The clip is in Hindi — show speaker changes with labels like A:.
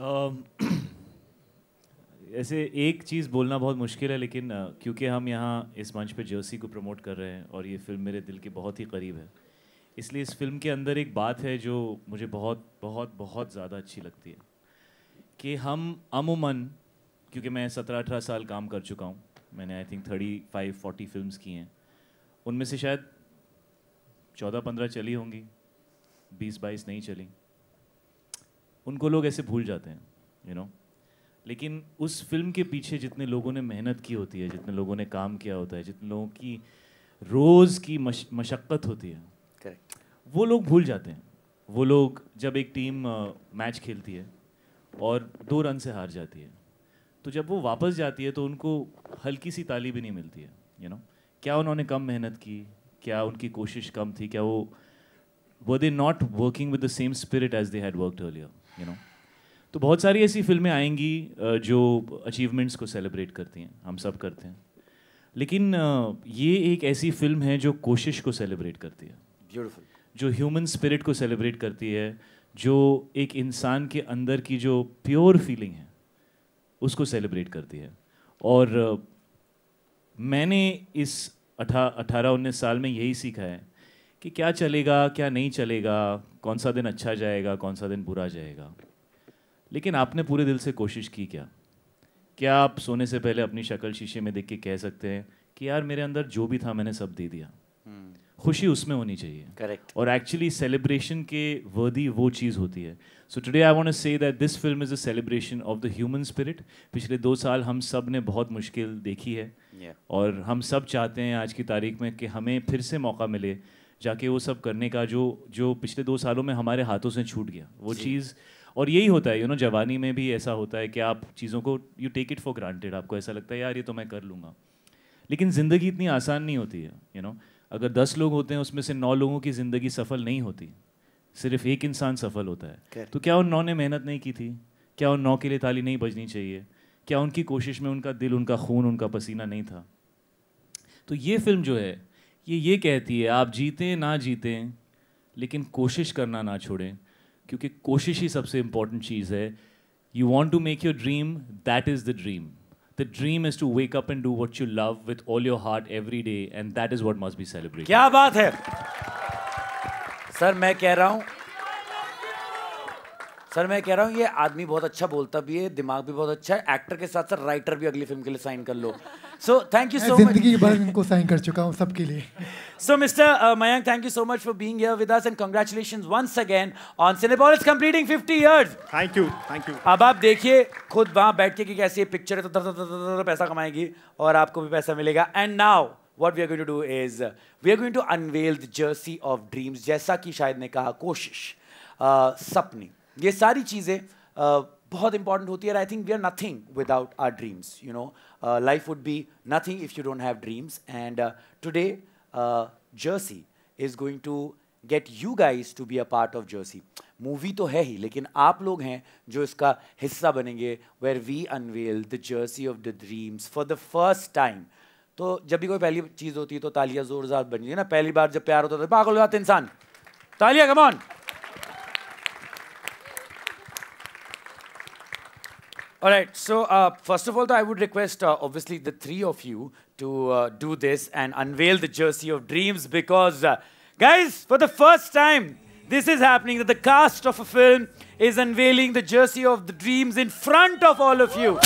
A: ऐसे एक चीज़ बोलना बहुत मुश्किल है लेकिन क्योंकि हम यहाँ इस मंच पे जर्सी को प्रमोट कर रहे हैं और ये फिल्म मेरे दिल के बहुत ही करीब है इसलिए इस फिल्म के अंदर एक बात है जो मुझे बहुत बहुत बहुत ज़्यादा अच्छी लगती है कि हम अमूमन क्योंकि मैं सत्रह अठारह साल काम कर चुका हूँ मैंने I think thirty five forty film की हैं उनमें से शायद चौदह पंद्रह चली होंगी बीस बाईस नहीं चली उनको लोग ऐसे भूल जाते हैं यू you नो know? लेकिन उस फिल्म के पीछे जितने लोगों ने मेहनत की होती है जितने लोगों ने काम किया होता है जितने लोगों की रोज़ की मश, मशक्क़त होती है Correct. वो लोग भूल जाते हैं वो लोग जब एक टीम मैच खेलती है और दो रन से हार जाती है तो जब वो वापस जाती है तो उनको हल्की सी ताली भी नहीं मिलती है यू you नो know? क्या उन्होंने कम मेहनत की क्या उनकी कोशिश कम थी क्या वो वो they not working with the same spirit as they had worked earlier you know तो बहुत सारी ऐसी फिल्में आएंगी जो अचीवमेंट्स को सेलिब्रेट करती हैं हम सब करते हैं लेकिन ये एक ऐसी फिल्म है जो कोशिश को सेलिब्रेट करती है ब्यूटीफुल जो ह्यूमन स्पिरिट को सेलिब्रेट करती है जो एक इंसान के अंदर की जो प्योर फीलिंग है उसको सेलिब्रेट करती है और मैंने इस अठा अठारह उन्नीस साल में यही सीखा है कि क्या चलेगा क्या नहीं चलेगा कौन सा दिन अच्छा जाएगा कौन सा दिन बुरा जाएगा लेकिन आपने पूरे दिल से कोशिश की क्या क्या आप सोने से पहले अपनी शक्ल शीशे में देख के कह सकते हैं कि यार मेरे अंदर जो भी था मैंने सब दे दिया हम्म। खुशी उसमें होनी चाहिए करेक्ट और एक्चुअली सेलिब्रेशन के वर्दी वो चीज़ होती है so today I want say that this film is a celebration of the human spirit पिछले दो साल हम सब ने बहुत मुश्किल देखी है yeah. और हम सब चाहते हैं आज की तारीख में कि हमें फिर से मौका मिले जाके वो सब करने का जो जो पिछले दो सालों में हमारे हाथों से छूट गया वो चीज़ और यही होता है यू नो जवानी में भी ऐसा होता है कि आप चीज़ों को you take it for granted आपको ऐसा लगता है यार ये तो मैं कर लूँगा लेकिन ज़िंदगी इतनी आसान नहीं होती है यू नो अगर दस लोग होते हैं उसमें से नौ लोगों की ज़िंदगी सफल नहीं होती सिर्फ एक इंसान सफल होता है तो क्या उन नौ ने मेहनत नहीं की थी क्या उन नौ के लिए ताली नहीं बजनी चाहिए क्या उनकी कोशिश में उनका दिल उनका खून उनका पसीना नहीं था तो ये फिल्म जो है ये ये कहती है आप जीतें ना जीतें लेकिन कोशिश करना ना छोड़ें क्योंकि कोशिश ही सबसे इम्पॉर्टेंट चीज़ है you want to make your dream that is the dream the dream is to wake up and do what you love with all your heart every day and that is what must be celebrate क्या बात है सर मैं कह रहा हूँ सर मैं कह रहा हूँ ये
B: आदमी बहुत अच्छा बोलता भी है दिमाग भी बहुत अच्छा है एक्टर के साथ साथ राइटर भी अगली फिल्म के लिए साइन कर लो so thank you so much जिंदगी भर
A: इनको साइन कर चुका हूं सबके लिए
B: so mister Mayank thank you so much for being here with us and congratulations once again on Cinepolis completing 50 years thank you thank you अब आप देखिए खुद वहां बैठ के कि कैसी पिक्चर है तो पैसा कमाएगी और आपको भी पैसा मिलेगा and now what we are going to do is we are going to unveil the Jersey of dreams जैसा कि शायद ने कहा कोशिश uh, सपनी ये सारी चीज़ें uh, बहुत इंपॉर्टेंट होती है I think we are nothing without our dreams you know life would be nothing if you don't have dreams and today Jersey is going to get you guys to be a part of Jersey movie तो है ही लेकिन आप लोग हैं जो इसका हिस्सा बनेंगे where we unveil the Jersey of the dreams for the first time तो जब भी कोई पहली चीज़ होती है तो तालियां जोरदार बन है ना पहली बार जब प्यार होता है तो पागल हो जाता इंसान तालिया कमान All right, so uh, first of all, though, I would request, uh, obviously, the three of you to uh, do this and unveil the Jersey of Dreams because, uh, guys, for the first time, this is happening that the cast of a film is unveiling the Jersey of the Dreams in front of all of you.